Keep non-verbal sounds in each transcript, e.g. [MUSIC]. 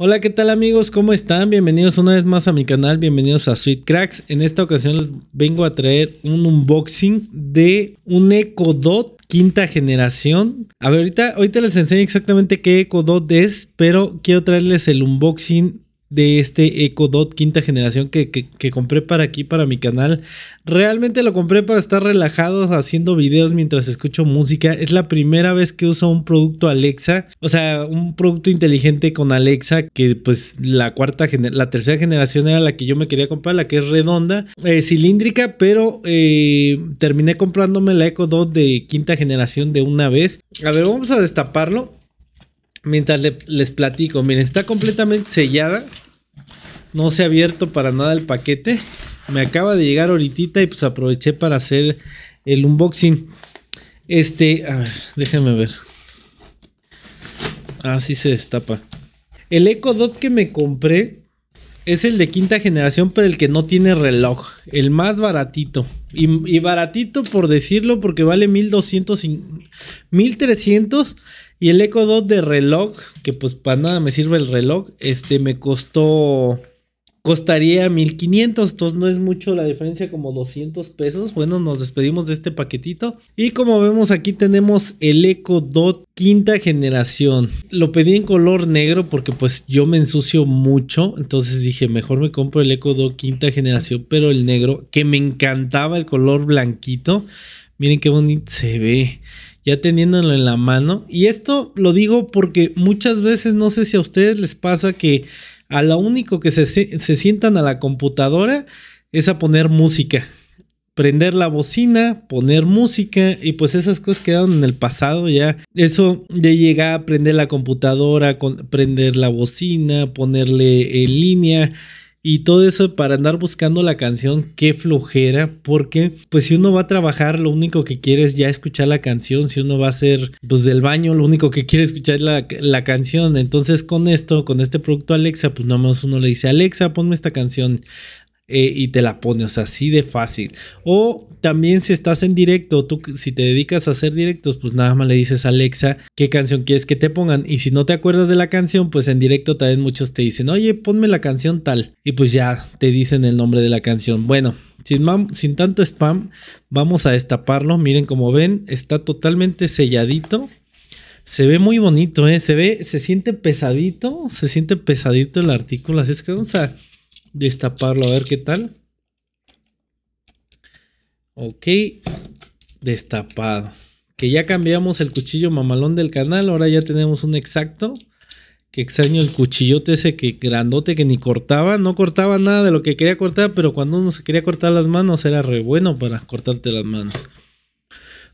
Hola, ¿qué tal amigos? ¿Cómo están? Bienvenidos una vez más a mi canal, bienvenidos a Sweet Cracks. En esta ocasión les vengo a traer un unboxing de un Echo Dot quinta generación. A ver, ahorita, ahorita les enseño exactamente qué Echo Dot es, pero quiero traerles el unboxing de este Echo Dot quinta generación que, compré para aquí, para mi canal. Realmente lo compré para estar relajado haciendo videos mientras escucho música. Es la primera vez que uso un producto Alexa, o sea, un producto inteligente con Alexa, que pues la cuarta, la tercera generación era la que yo me quería comprar, la que es redonda, eh, cilíndrica, pero eh, terminé comprándome la Echo Dot de quinta generación de una vez. A ver, vamos a destaparlo. Mientras les platico, miren, está completamente sellada. No se ha abierto para nada el paquete. Me acaba de llegar ahorita y pues aproveché para hacer el unboxing. Este, a ver, déjenme ver. Así ah, se destapa. El Echo Dot que me compré es el de quinta generación, pero el que no tiene reloj. El más baratito. Y, baratito por decirlo, porque vale 1200, 1300. Y el Echo Dot de reloj, que pues para nada me sirve el reloj, este me costó, costaría 1500, entonces no es mucho la diferencia, como 200 pesos. Bueno, nos despedimos de este paquetito. Y como vemos aquí tenemos el Echo Dot quinta generación. Lo pedí en color negro porque pues yo me ensucio mucho, entonces dije mejor me compro el Echo Dot quinta generación, pero el negro, que me encantaba el color blanquito. Miren qué bonito se ve ya teniéndolo en la mano. Y esto lo digo porque muchas veces no sé si a ustedes les pasa que a lo único que se, sientan a la computadora es a poner música. Prender la bocina, poner música y pues esas cosas quedaron en el pasado ya. Eso de llegar a prender la computadora, prender la bocina, ponerle en línea y todo eso para andar buscando la canción, qué flojera, porque pues si uno va a trabajar, lo único que quiere es ya escuchar la canción, si uno va a hacer pues del baño, lo único que quiere escuchar la, la canción, entonces con esto, con este producto Alexa, pues nada más uno le dice, Alexa, ponme esta canción, eh, y te la pone, o sea, así de fácil. O también si estás en directo, tú si te dedicas a hacer directos, pues nada más le dices a Alexa qué canción quieres que te pongan y si no te acuerdas de la canción, pues en directo también muchos te dicen, oye, ponme la canción tal y pues ya te dicen el nombre de la canción. Bueno, sin, sin tanto spam, vamos a destaparlo. Miren como ven, está totalmente selladito. Se ve muy bonito, ¿eh? Se ve, se siente pesadito, se siente pesadito el artículo. Así es que vamos a destaparlo a ver qué tal. Ok, destapado. Que ya cambiamos el cuchillo mamalón del canal, ahora ya tenemos un exacto. Que extraño el cuchillote ese que grandote que ni cortaba, no cortaba nada de lo que quería cortar, pero cuando uno se quería cortar las manos era re bueno para cortarte las manos.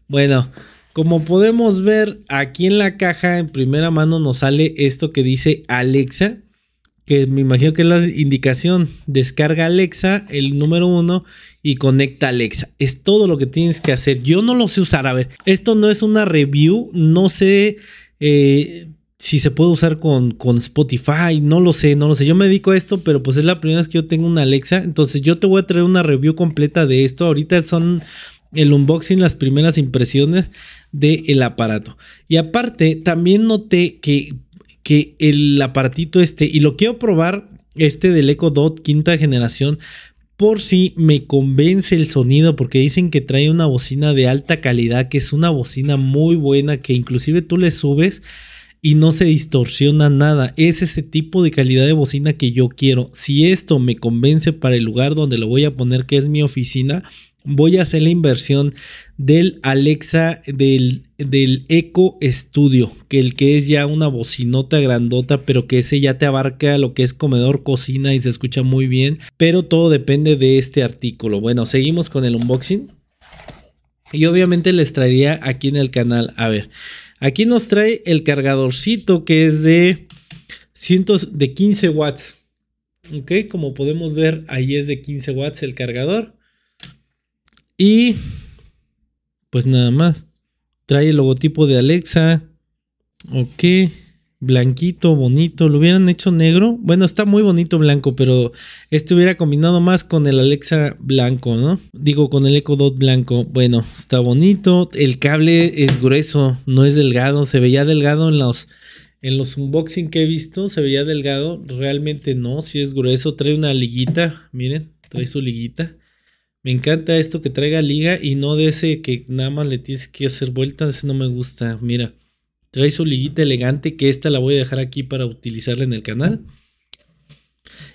Bueno, como podemos ver aquí en la caja en primera mano nos sale esto que dice Alexa que me imagino que es la indicación, descarga Alexa, el número uno, y conecta Alexa. Es todo lo que tienes que hacer. Yo no lo sé usar. A ver, esto no es una review, no sé eh, si se puede usar con, con Spotify, no lo sé, no lo sé. Yo me dedico a esto, pero pues es la primera vez que yo tengo una Alexa. Entonces yo te voy a traer una review completa de esto. Ahorita son el unboxing, las primeras impresiones del el aparato. Y aparte, también noté que que el aparatito este, y lo quiero probar, este del Echo Dot quinta generación, por si me convence el sonido, porque dicen que trae una bocina de alta calidad, que es una bocina muy buena, que inclusive tú le subes y no se distorsiona nada. Es ese tipo de calidad de bocina que yo quiero. Si esto me convence para el lugar donde lo voy a poner, que es mi oficina, voy a hacer la inversión del Alexa, del, del Eco Studio, que el que es ya una bocinota grandota, pero que ese ya te abarca lo que es comedor, cocina y se escucha muy bien, pero todo depende de este artículo. Bueno, seguimos con el unboxing. Y obviamente les traería aquí en el canal, a ver, aquí nos trae el cargadorcito que es de de 15 watts. Ok, como podemos ver, ahí es de 15 watts el cargador. Y pues nada más. Trae el logotipo de Alexa. Ok. Blanquito, bonito. Lo hubieran hecho negro. Bueno, está muy bonito blanco, pero este hubiera combinado más con el Alexa blanco, ¿no? Digo, con el Echo Dot blanco. Bueno, está bonito. El cable es grueso, no es delgado. Se veía delgado en los, en los unboxing que he visto. Se veía delgado. Realmente no, si es grueso. Trae una liguita, miren, trae su liguita. Me encanta esto que traiga liga y no de ese que nada más le tienes que hacer vueltas, ese no me gusta. Mira, trae su liguita elegante que esta la voy a dejar aquí para utilizarla en el canal.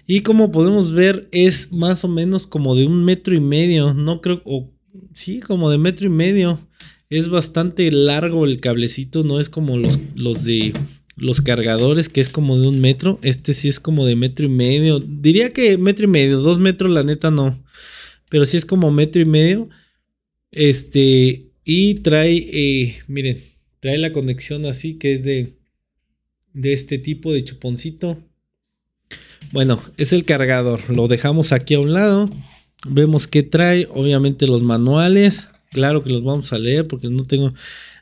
Y como podemos ver es más o menos como de un metro y medio, no creo, o sí, como de metro y medio. Es bastante largo el cablecito, no es como los, los de los cargadores, que es como de un metro. Este sí es como de metro y medio. Diría que metro y medio, dos metros, la neta no pero si es como metro y medio. Este, y trae, eh, miren, trae la conexión así que es de, de este tipo de chuponcito. Bueno, es el cargador. Lo dejamos aquí a un lado. Vemos que trae. Obviamente los manuales. Claro que los vamos a leer porque no tengo...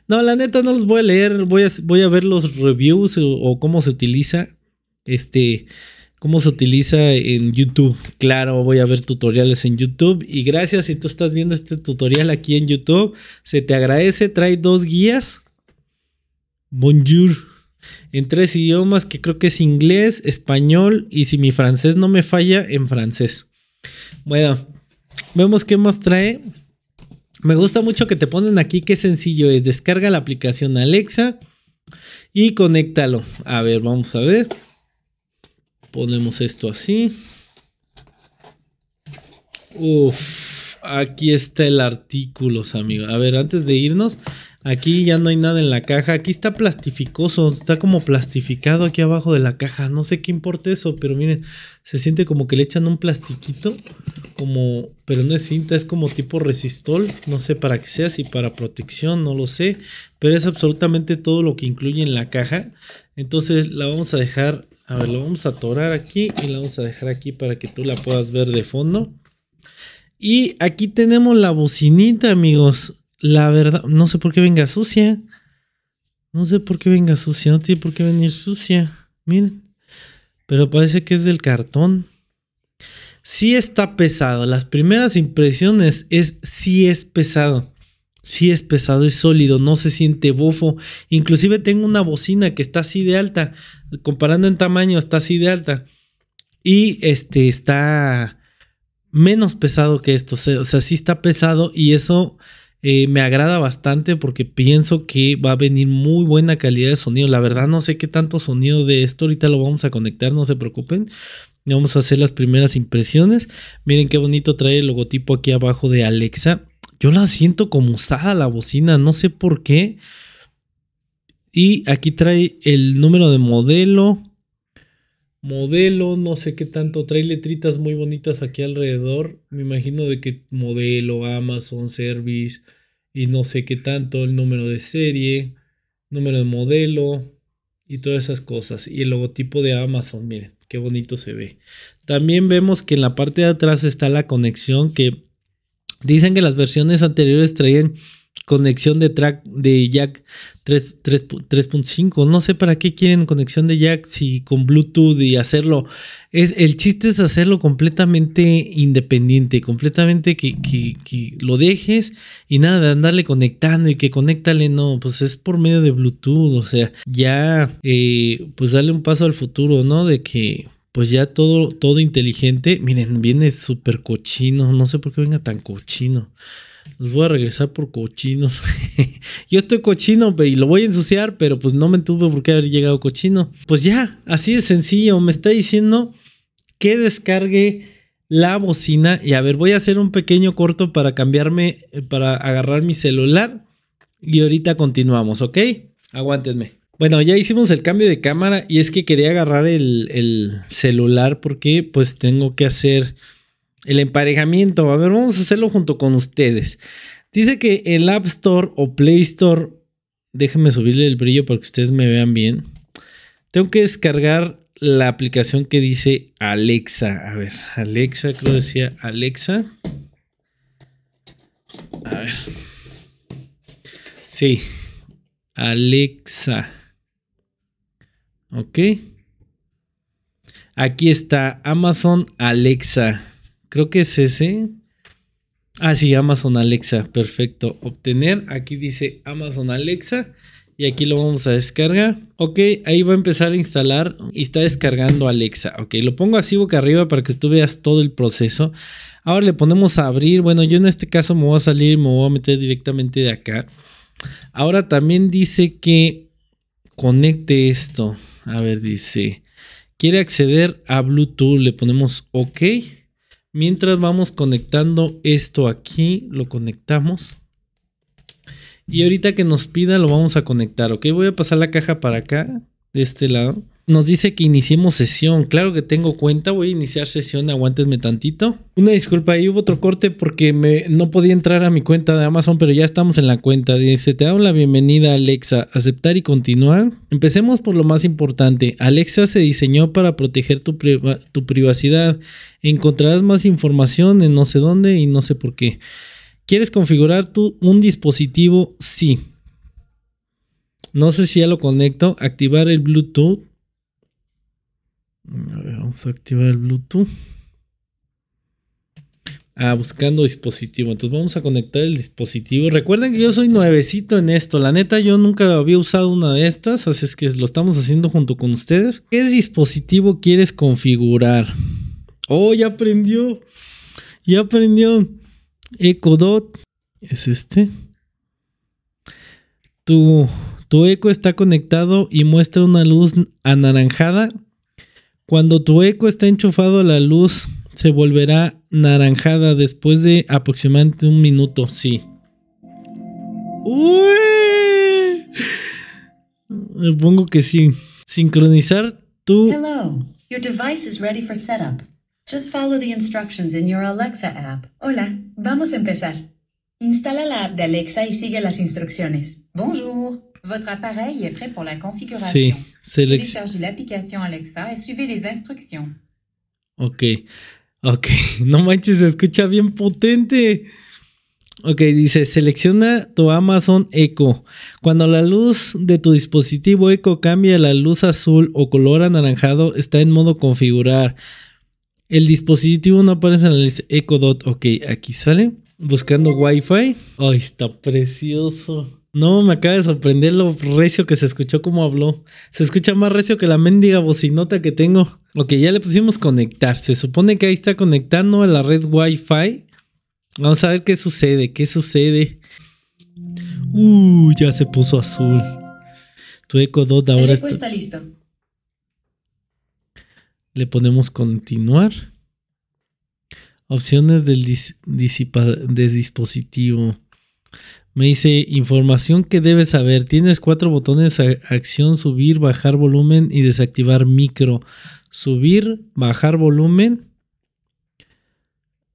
No, la neta no los voy a leer. Voy a, voy a ver los reviews o cómo se utiliza. Este, cómo se utiliza en YouTube. Claro, voy a ver tutoriales en YouTube. Y gracias si tú estás viendo este tutorial aquí en YouTube. Se te agradece, trae dos guías. Bonjour. En tres idiomas que creo que es inglés, español y si mi francés no me falla, en francés. Bueno, vemos qué más trae. Me gusta mucho que te ponen aquí qué sencillo es. Descarga la aplicación Alexa y conéctalo. A ver, vamos a ver. Ponemos esto así. Uf, aquí está el artículo, amigos. A ver, antes de irnos, aquí ya no hay nada en la caja. Aquí está plastificoso, está como plastificado aquí abajo de la caja. No sé qué importa eso, pero miren, se siente como que le echan un plastiquito, como, pero no es cinta, es como tipo resistol. No sé para qué sea, si para protección, no lo sé. Pero es absolutamente todo lo que incluye en la caja. Entonces la vamos a dejar a ver, lo vamos a atorar aquí y la vamos a dejar aquí para que tú la puedas ver de fondo. Y aquí tenemos la bocinita, amigos. La verdad, no sé por qué venga sucia. No sé por qué venga sucia, no tiene por qué venir sucia. Miren. Pero parece que es del cartón. Sí está pesado. Las primeras impresiones es si es pesado sí es pesado, y sólido, no se siente bofo. Inclusive tengo una bocina que está así de alta, comparando en tamaño, está así de alta. Y este está menos pesado que esto, o sea, sí está pesado y eso eh, me agrada bastante porque pienso que va a venir muy buena calidad de sonido. La verdad no sé qué tanto sonido de esto. Ahorita lo vamos a conectar, no se preocupen. Vamos a hacer las primeras impresiones. Miren qué bonito trae el logotipo aquí abajo de Alexa. Yo la siento como usada la bocina, no sé por qué. Y aquí trae el número de modelo. Modelo, no sé qué tanto. Trae letritas muy bonitas aquí alrededor. Me imagino de que modelo, Amazon, Service. Y no sé qué tanto. El número de serie. Número de modelo. Y todas esas cosas. Y el logotipo de Amazon, miren, qué bonito se ve. También vemos que en la parte de atrás está la conexión que Dicen que las versiones anteriores traían conexión de track de jack 3.5. No sé para qué quieren conexión de jack si con Bluetooth y hacerlo. Es, el chiste es hacerlo completamente independiente, completamente que, lo dejes y nada, de andarle conectando y que conéctale. No, pues es por medio de Bluetooth. O sea, ya, eh, pues darle un paso al futuro, ¿no? De que pues ya todo, todo inteligente. Miren, viene súper cochino. No sé por qué venga tan cochino. Los voy a regresar por cochinos. [LAUGHS] Yo estoy cochino y lo voy a ensuciar, pero pues no me tuve por qué haber llegado cochino. Pues ya, así de sencillo. Me está diciendo que descargue la bocina. Y a ver, voy a hacer un pequeño corto para cambiarme, para agarrar mi celular. Y ahorita continuamos, ¿ok? Aguántenme. Bueno, ya hicimos el cambio de cámara y es que quería agarrar el, celular porque pues tengo que hacer el emparejamiento. A ver, vamos a hacerlo junto con ustedes. Dice que el App Store o Play Store, déjenme subirle el brillo para que ustedes me vean bien. Tengo que descargar la aplicación que dice Alexa. A ver, Alexa, creo decía Alexa. A ver. Sí. Alexa. Ok. Aquí está Amazon Alexa. Creo que es ese. Ah, sí, Amazon Alexa. Perfecto. Obtener. Aquí dice Amazon Alexa. Y aquí lo vamos a descargar. Ok, ahí va a empezar a instalar y está descargando Alexa. Ok, lo pongo así boca arriba para que tú veas todo el proceso. Ahora le ponemos a abrir. Bueno, yo en este caso me voy a salir y me voy a meter directamente de acá. Ahora también dice que conecte esto. A ver, dice, quiere acceder a Bluetooth, le ponemos OK. Mientras vamos conectando esto aquí, lo conectamos. Y ahorita que nos pida lo vamos a conectar, ¿ok? Voy a pasar la caja para acá, de este lado nos dice que iniciemos sesión. Claro que tengo cuenta, voy a iniciar sesión, aguántenme tantito. Una disculpa, ahí hubo otro corte porque no podía entrar a mi cuenta de Amazon, pero ya estamos en la cuenta. Dice, te da la bienvenida Alexa, aceptar y continuar. Empecemos por lo más importante. Alexa se diseñó para proteger tu, privacidad. Encontrarás más información en no sé dónde y no sé por qué. ¿Quieres configurar tu, un dispositivo? Sí. No sé si ya lo conecto. Activar el Bluetooth vamos a activar el Bluetooth. Ah, buscando dispositivo. Entonces vamos a conectar el dispositivo. Recuerden que yo soy nuevecito en esto. La neta, yo nunca había usado una de estas, así es que lo estamos haciendo junto con ustedes. ¿Qué dispositivo quieres configurar? Oh, ya aprendió. Ya aprendió. Dot Es este. Tu, tu eco está conectado y muestra una luz anaranjada cuando tu eco está enchufado a la luz, se volverá naranjada después de aproximadamente un minuto, sí. Uy. Me pongo que sí. Sincronizar tu... Hello, your device is ready for setup. Just follow the instructions in your Alexa app. Hola, vamos a empezar. Instala la app de Alexa y sigue las instrucciones. Bonjour. Votre appareil est prêt pour la configuration. Sí, Téléchargez aplicación Alexa y suivez les instructions. Ok, ok, [LAUGHS] no manches, se escucha bien potente. Ok, dice, selecciona tu Amazon Echo. Cuando la luz de tu dispositivo Echo cambia a la luz azul o color anaranjado, está en modo configurar. El dispositivo no aparece en la lista Echo Dot. Ok, aquí sale. Buscando Wi-Fi. Ay, está precioso. No, me acaba de sorprender lo recio que se escuchó como habló. Se escucha más recio que la mendiga bocinota que tengo. Ok, ya le pusimos conectar. Se supone que ahí está conectando a la red Wi-Fi. Vamos a ver qué sucede, qué sucede. Uh, ya se puso azul. Tu Echo Dot ahora El está... listo. Le ponemos continuar. Opciones del dispositivo. Me dice, información que debes saber. Tienes cuatro botones, acción, subir, bajar volumen y desactivar micro. Subir, bajar volumen.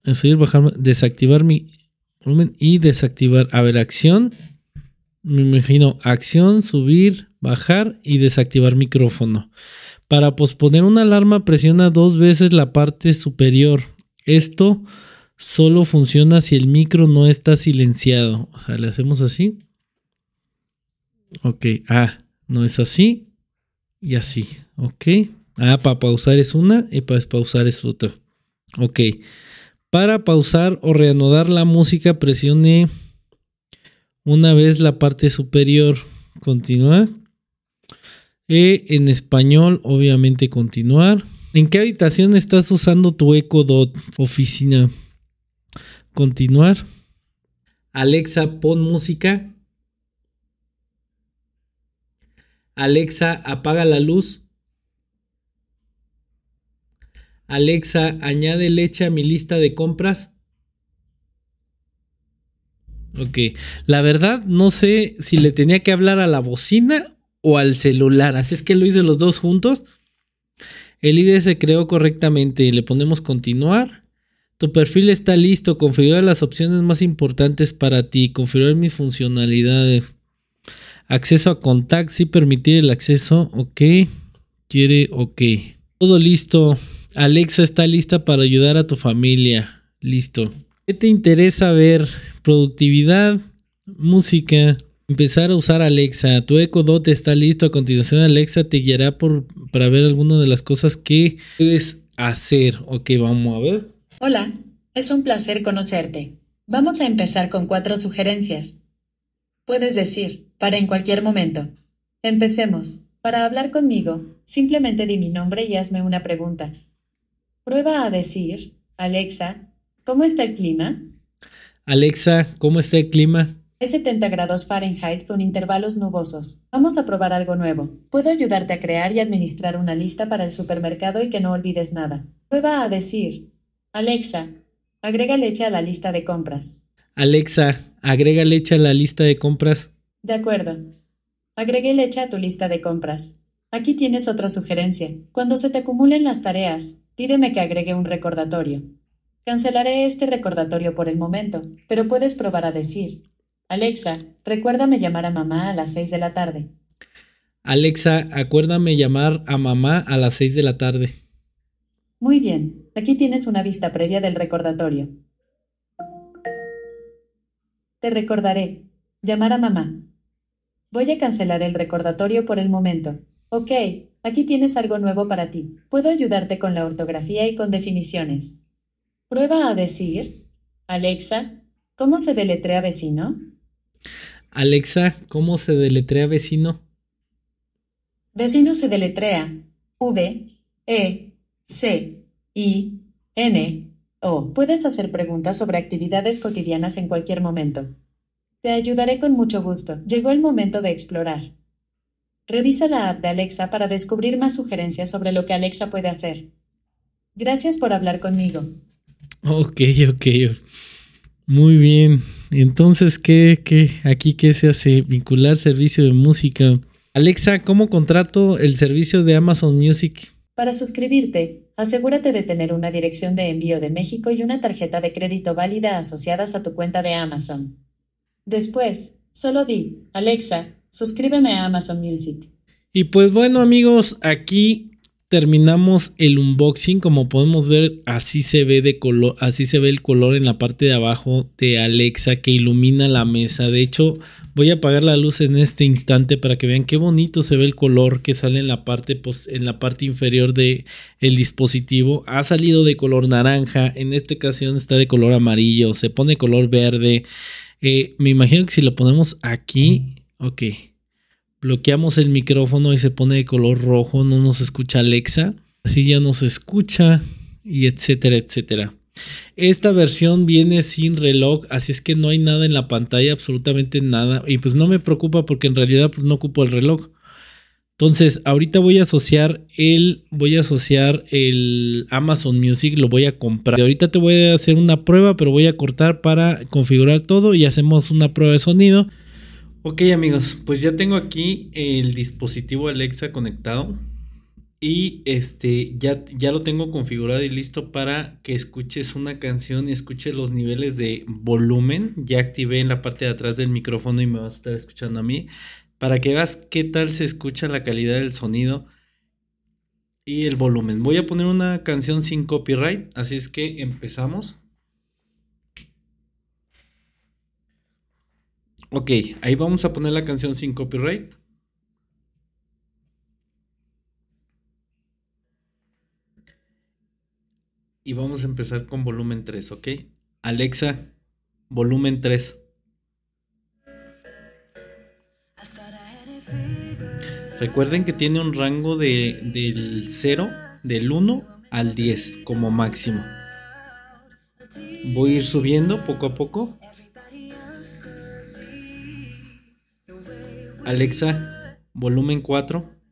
Eh, subir, bajar, desactivar mi volumen y desactivar. A ver, acción. Me imagino, acción, subir, bajar y desactivar micrófono. Para posponer una alarma presiona dos veces la parte superior. Esto solo funciona si el micro no está silenciado. O sea, le hacemos así. Ok, ah, no es así. Y así, ok. Ah, para pausar es una y para pausar es otra. Ok. Para pausar o reanudar la música, presione una vez la parte superior. Continuar. E en español, obviamente, continuar. ¿En qué habitación estás usando tu Echo Dot? Oficina. Continuar. Alexa, pon música. Alexa, apaga la luz. Alexa, añade leche a mi lista de compras. Ok, la verdad no sé si le tenía que hablar a la bocina o al celular, así es que lo hice los dos juntos. El ID se creó correctamente, le ponemos continuar. Tu perfil está listo. Configurar las opciones más importantes para ti. Configurar mis funcionalidades. Acceso a contacts. y permitir el acceso. Ok. Quiere. Ok. Todo listo. Alexa está lista para ayudar a tu familia. Listo. ¿Qué te interesa ver? Productividad, música. Empezar a usar Alexa. Tu Echo Dot está listo. A continuación, Alexa te guiará por, para ver algunas de las cosas que puedes hacer. Ok, vamos a ver. Hola, es un placer conocerte. Vamos a empezar con cuatro sugerencias. Puedes decir, para en cualquier momento. Empecemos. Para hablar conmigo, simplemente di mi nombre y hazme una pregunta. Prueba a decir, Alexa, ¿cómo está el clima? Alexa, ¿cómo está el clima? Es 70 grados Fahrenheit con intervalos nubosos. Vamos a probar algo nuevo. Puedo ayudarte a crear y administrar una lista para el supermercado y que no olvides nada. Prueba a decir, Alexa, agrega leche a la lista de compras. Alexa, agrega leche a la lista de compras. De acuerdo. Agregué leche a tu lista de compras. Aquí tienes otra sugerencia. Cuando se te acumulen las tareas, pídeme que agregue un recordatorio. Cancelaré este recordatorio por el momento, pero puedes probar a decir, Alexa, recuérdame llamar a mamá a las 6 de la tarde. Alexa, acuérdame llamar a mamá a las 6 de la tarde. Muy bien, Aquí tienes una vista previa del recordatorio. Te recordaré. Llamar a mamá. Voy a cancelar el recordatorio por el momento. Ok, aquí tienes algo nuevo para ti. Puedo ayudarte con la ortografía y con definiciones. Prueba a decir, Alexa, ¿cómo se deletrea vecino? Alexa, ¿cómo se deletrea vecino? Vecino se deletrea V, E, C, y N. O. Puedes hacer preguntas sobre actividades cotidianas en cualquier momento. Te ayudaré con mucho gusto. Llegó el momento de explorar. Revisa la app de Alexa para descubrir más sugerencias sobre lo que Alexa puede hacer. Gracias por hablar conmigo. Ok, ok. Muy bien. Entonces, ¿qué, qué, aquí qué se hace? Vincular servicio de música. Alexa, ¿cómo contrato el servicio de Amazon Music? Para suscribirte, asegúrate de tener una dirección de envío de México y una tarjeta de crédito válida asociadas a tu cuenta de Amazon. Después, solo di, Alexa, suscríbeme a Amazon Music. Y pues bueno amigos, aquí terminamos el unboxing. Como podemos ver, así se ve de color, así se ve el color en la parte de abajo de Alexa que ilumina la mesa. De hecho, Voy a apagar la luz en este instante para que vean qué bonito se ve el color que sale en la parte, en la parte inferior del dispositivo. Ha salido de color naranja, en esta ocasión está de color amarillo, se pone color verde. Eh, me imagino que si lo ponemos aquí, ok, bloqueamos el micrófono y se pone de color rojo, no nos escucha Alexa. Así ya nos escucha y etcétera, etcétera. Esta versión viene sin reloj, así es que no hay nada en la pantalla, absolutamente nada. Y pues no me preocupa porque en realidad pues, no ocupo el reloj. Entonces, ahorita voy a asociar el, voy a asociar el Amazon Music, lo voy a comprar. Ahorita te voy a hacer una prueba, pero voy a cortar para configurar todo y hacemos una prueba de sonido. Ok amigos, pues ya tengo aquí el dispositivo Alexa conectado. Y este, ya, ya lo tengo configurado y listo para que escuches una canción y escuches los niveles de volumen. Ya activé en la parte de atrás del micrófono y me vas a estar escuchando a mí. Para que veas qué tal se escucha la calidad del sonido y el volumen. Voy a poner una canción sin copyright, así es que empezamos. Ok, ahí vamos a poner la canción sin copyright. y vamos a empezar con volumen 3, ¿ok? Alexa, volumen 3. Recuerden que tiene un rango de, del 0, del 1 al 10 como máximo. Voy a ir subiendo poco a poco. Alexa, volumen 4.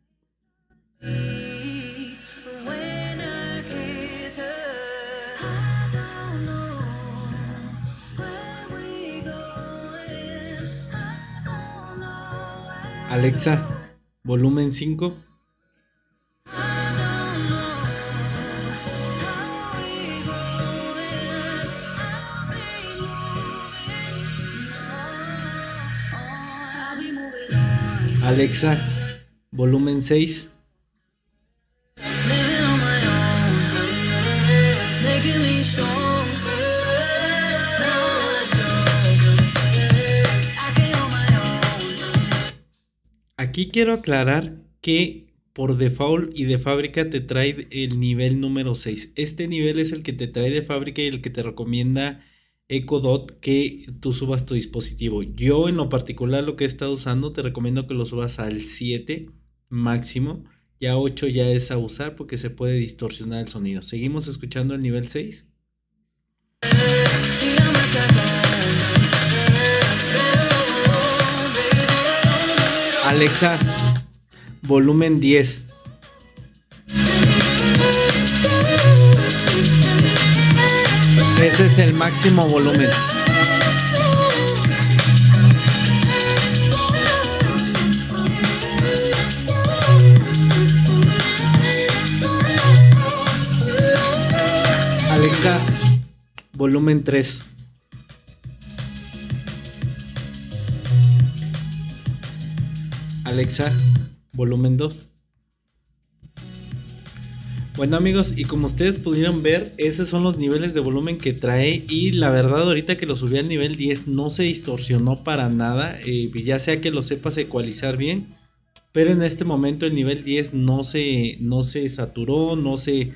Alexa, volumen 5. Alexa, volumen 6. Aquí quiero aclarar que por default y de fábrica te trae el nivel número 6. Este nivel es el que te trae de fábrica y el que te recomienda EcoDot que tú subas tu dispositivo. Yo en lo particular lo que he estado usando te recomiendo que lo subas al 7 máximo. Ya 8 ya es a usar porque se puede distorsionar el sonido. Seguimos escuchando el nivel 6. Alexa, volumen 10. Ese es el máximo volumen. Alexa, volumen 3. Alexa, volumen 2. Bueno amigos, y como ustedes pudieron ver, esos son los niveles de volumen que trae y la verdad ahorita que lo subí al nivel 10 no se distorsionó para nada, eh, y ya sea que lo sepas ecualizar bien, pero en este momento el nivel 10 no se, no se saturó, no se,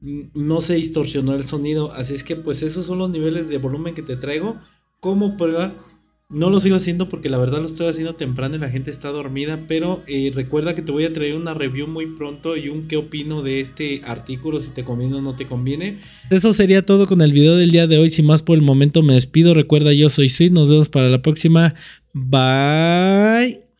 no se distorsionó el sonido, así es que pues esos son los niveles de volumen que te traigo como prueba no lo sigo haciendo porque la verdad lo estoy haciendo temprano y la gente está dormida, pero eh, recuerda que te voy a traer una review muy pronto y un qué opino de este artículo, si te conviene o no te conviene. Eso sería todo con el video del día de hoy, sin más por el momento me despido, recuerda yo soy Sweet, nos vemos para la próxima, bye.